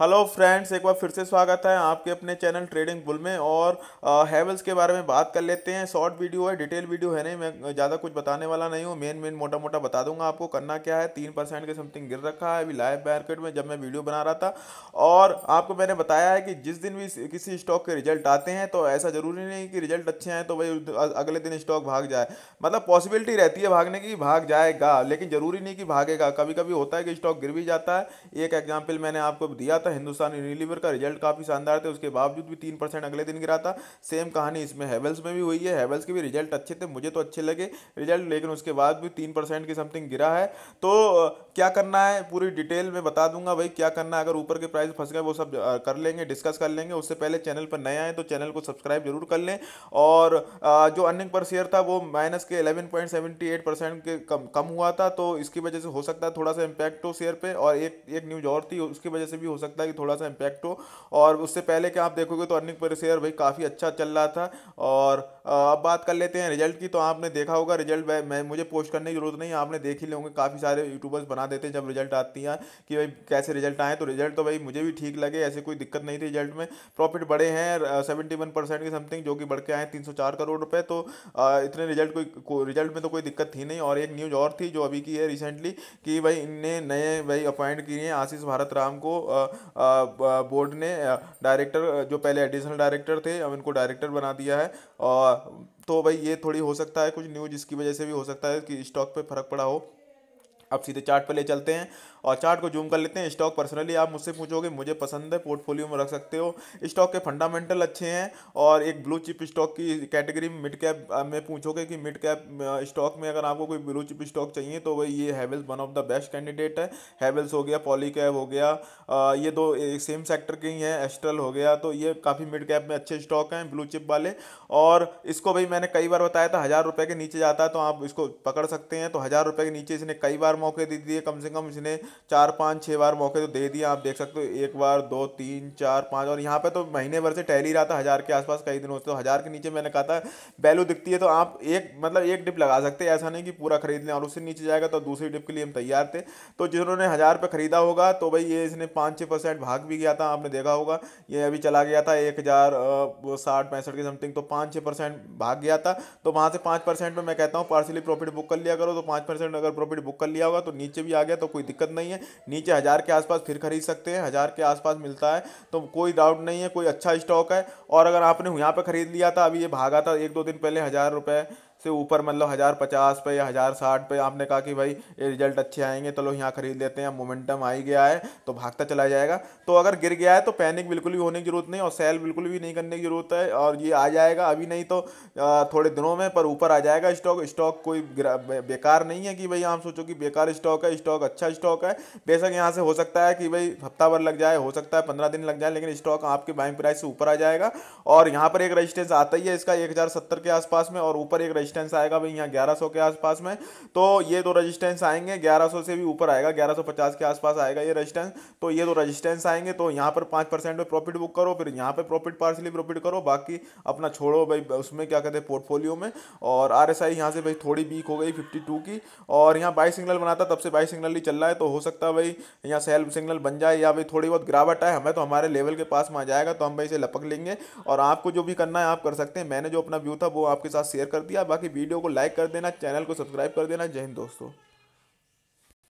hello friends एक बार फिर से स्वागत है आपके अपने चैनल ट्रेडिंग बुल में और हैवल्स के बारे में बात कर लेते हैं शॉर्ट वीडियो है डिटेल वीडियो है नहीं मैं ज़्यादा कुछ बताने वाला नहीं हूँ मेन मेन मोटा मोटा बता दूंगा आपको करना क्या है तीन परसेंट के समथिंग गिर रखा है अभी लाइव मार्केट में जब मैं वीडियो बना रहा था और आपको मैंने बताया है कि जिस दिन भी किसी स्टॉक के रिजल्ट आते हैं तो ऐसा ज़रूरी नहीं कि रिजल्ट अच्छे हैं तो भाई अगले दिन स्टॉक भाग जाए मतलब पॉसिबिलिटी रहती है भागने की भाग जाएगा लेकिन ज़रूरी नहीं कि भागेगा कभी कभी होता है कि स्टॉक गिर भी जाता है एक एग्जाम्पल मैंने आपको दिया था हिंदुस्तान यूनिलीवर का रिजल्ट काफ़ी शानदार थे उसके बावजूद भी तीन परसेंट अगले दिन गिरा था सेम कहानी इसमें हैवल्स में भी हुई है हैवल्स के भी रिजल्ट अच्छे थे मुझे तो अच्छे लगे रिजल्ट लेकिन उसके बाद भी तीन परसेंट की समथिंग गिरा है तो क्या करना है पूरी डिटेल में बता दूंगा भाई क्या करना है अगर ऊपर के प्राइस फंस गए वो सब कर लेंगे डिस्कस कर लेंगे उससे पहले चैनल पर नए आए तो चैनल को सब्सक्राइब जरूर कर लें और जो अर्निंग पर शेयर था वो माइनस के इलेवन के कम कम हुआ था तो इसकी वजह से हो सकता है थोड़ा सा इम्पैक्ट हो शेयर पर और एक एक न्यूज और थी उसकी वजह से भी हो सकता सकता है कि थोड़ा सा इम्पैक्ट हो और उससे पहले क्या आप देखोगे तो अर्निंग पर शेयर भाई काफ़ी अच्छा चल रहा था और अब बात कर लेते हैं रिजल्ट की तो आपने देखा होगा रिजल्ट मैं मुझे पोस्ट करने की जरूरत नहीं आपने देख ही लेंगे काफ़ी सारे यूट्यूबर्स बना देते हैं जब रिजल्ट आती हैं कि भाई कैसे रिजल्ट आए तो रिजल्ट तो भाई मुझे भी ठीक लगे ऐसे कोई दिक्कत नहीं थी रिजल्ट में प्रॉफिट बढ़े हैं सेवेंटी वन परसेंट की समथिंग जो कि बढ़ के आए तीन सौ चार करोड़ रुपए तो इतने रिजल्ट कोई रिजल्ट में तो कोई दिक्कत थी नहीं और एक न्यूज़ और थी जो अभी की है रिसेंटली कि भाई इनने नए भाई अपॉइंट किए हैं आशीष भारत राम को बोर्ड ने डायरेक्टर जो पहले एडिशनल डायरेक्टर थे अब इनको डायरेक्टर बना दिया है और तो भाई ये थोड़ी हो सकता है कुछ न्यूज इसकी वजह से भी हो सकता है कि स्टॉक पे फर्क पड़ा हो अब सीधे चार्ट पर ले चलते हैं और चार्ट को जूम कर लेते हैं स्टॉक पर्सनली आप मुझसे पूछोगे मुझे पसंद है पोर्टफोलियो में रख सकते हो स्टॉक के फंडामेंटल अच्छे हैं और एक ब्लू चिप स्टॉक की कैटेगरी मिड कैप में पूछोगे कि मिड कैप स्टॉक में अगर आपको कोई ब्लू चिप स्टॉक चाहिए तो वही ये Havells one of the best candidate है हैवेल्स हो गया पॉली हो गया ये दो सेम सेक्टर के ही हैं एस्ट्रल हो गया तो ये काफ़ी मिड कैप में अच्छे स्टॉक हैं ब्लू चिप वाले और इसको भाई मैंने कई बार बताया था हज़ार रुपये के नीचे जाता है तो आप इसको पकड़ सकते हैं तो हज़ार रुपये के नीचे इसने कई बार मौके दे दिए कम से कम इसने चार पाँच छः बार मौके तो दे दिए आप देख सकते हो एक बार दो तीन चार पाँच और यहाँ पर तो महीने भर से टहली रहा था हज़ार के आसपास कई दिनों से तो हज़ार के नीचे मैंने कहा था वैल्यू दिखती है तो आप एक मतलब एक डिप लगा सकते हैं ऐसा नहीं कि पूरा खरीद लें और उससे नीचे जाएगा तो दूसरी डिप के लिए हम तैयार थे तो जिन्होंने हज़ार पर ख़रीदा होगा तो भाई ये इसने पाँच छः परसेंट भाग भी गया था आपने देखा होगा ये अभी चला गया था एक हज़ार साठ पैंसठ के समथिंग तो पाँच छः परसेंट भाग गया था तो वहाँ से पाँच परसेंट में मैं कहता हूँ पार्सली प्रॉफिट बुक कर लिया करो तो पाँच परसेंट अगर प्रॉफिट बुक कर लिया होगा तो नीचे भी आ गया तो कोई दिक्कत नहीं नहीं है नीचे हज़ार के आसपास फिर खरीद सकते हैं हज़ार के आसपास मिलता है तो कोई डाउट नहीं है कोई अच्छा स्टॉक है और अगर आपने यहाँ पर ख़रीद लिया था अभी ये भागा था एक दो दिन पहले हज़ार रुपये से ऊपर मतलब हज़ार पचास पे या हज़ार साठ पे आपने कहा कि भाई ये रिजल्ट अच्छे आएंगे तो लोग यहाँ खरीद लेते हैं मोमेंटम आ ही गया है तो भागता चला जाएगा तो अगर गिर गया है तो पैनिक बिल्कुल भी होने की ज़रूरत नहीं और सेल बिल्कुल भी नहीं करने की ज़रूरत है और ये आ जाएगा अभी नहीं तो थोड़े दिनों में पर ऊपर आ जाएगा स्टॉक स्टॉक कोई बेकार नहीं है कि भाई आप सोचो कि बेकार स्टॉक है स्टॉक अच्छा स्टॉक है बेशक यहाँ से हो सकता है कि भाई हफ्ता भर लग जाए हो सकता है पंद्रह दिन लग जाए लेकिन स्टॉक आपके बाइंग प्राइस से ऊपर आ जाएगा और यहाँ पर एक रजिस्टेंस आता ही है इसका एक के आसपास में और ऊपर एक रेजिस्टेंस आएगा भाई यहाँ ग्यारह के आसपास में तो ये दो रेजिस्टेंस आएंगे 1100 से भी ऊपर आएगा 1150 के आसपास आएगा ये रेजिस्टेंस तो ये दो रेजिस्टेंस आएंगे तो यहाँ पर पाँच परसेंट में प्रॉफिट बुक करो फिर यहाँ पर प्रॉफिट पार्सली प्रॉफिट करो बाकी अपना छोड़ो भाई उसमें क्या कहते हैं पोर्टफोलियो में और आर एस यहाँ से भाई थोड़ी वीक हो गई फिफ्टी की और यहाँ बाई सिग्नल बनाता तब से बाई सिग्नल ही चल रहा है तो हो सकता है भाई यहाँ सेल्फ सिग्नल बन जाए या भाई थोड़ी बहुत गिरावट आए हमें तो हमारे लेवल के पास में आ जाएगा तो हम भाई इसे लपक लेंगे और आपको जो भी करना है आप कर सकते हैं मैंने जो अपना व्यू था वो आपके साथ शेयर कर दिया बाकी वीडियो को लाइक कर देना चैनल को सब्सक्राइब कर देना जय हिंद दोस्तों